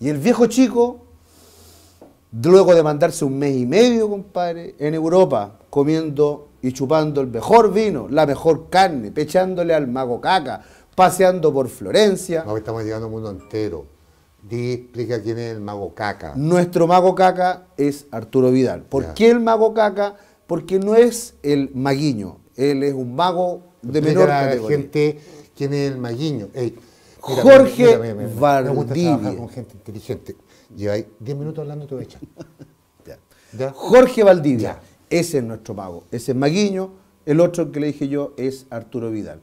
Y el viejo chico, luego de mandarse un mes y medio, compadre, en Europa, comiendo y chupando el mejor vino, la mejor carne, pechándole al mago caca, paseando por Florencia. No, estamos llegando al mundo entero. Di, explica quién es el mago caca. Nuestro mago caca es Arturo Vidal. ¿Por qué el mago caca? Porque no es el maguiño, él es un mago de menor calidad. gente quién es el maguiño. Jorge Valdivia. con gente inteligente. Lleváis 10 minutos hablando y te voy ya. Jorge Valdivia. Ese es nuestro mago. Ese es Maguiño. El otro que le dije yo es Arturo Vidal.